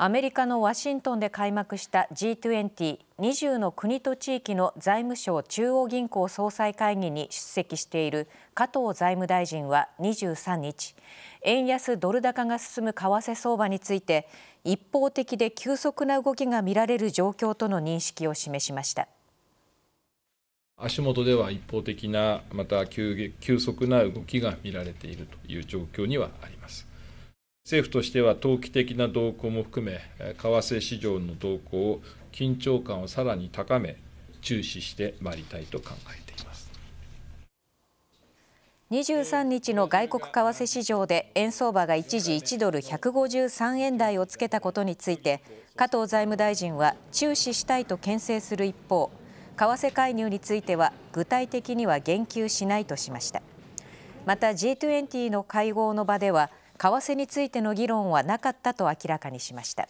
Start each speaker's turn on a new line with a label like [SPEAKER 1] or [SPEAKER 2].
[SPEAKER 1] アメリカのワシントンで開幕した G20、20の国と地域の財務省中央銀行総裁会議に出席している加藤財務大臣は23日、円安ドル高が進む為替相場について、一方的で急速な動きが見られる状況との認識を示しました。
[SPEAKER 2] 足元では一方的な、また急急速な動きが見られているという状況にはあります。政府としては投機的な動向も含め、為替市場の動向を緊張感をさらに高め、注視してまいりたいと考えています。
[SPEAKER 1] 23日の外国為替市場で円相場が一時1ドル153円台をつけたことについて加藤財務大臣は注視したいと牽制する一方為替介入については具体的には言及しないとしましたまた G20 の会合の場では為替についての議論はなかったと明らかにしました。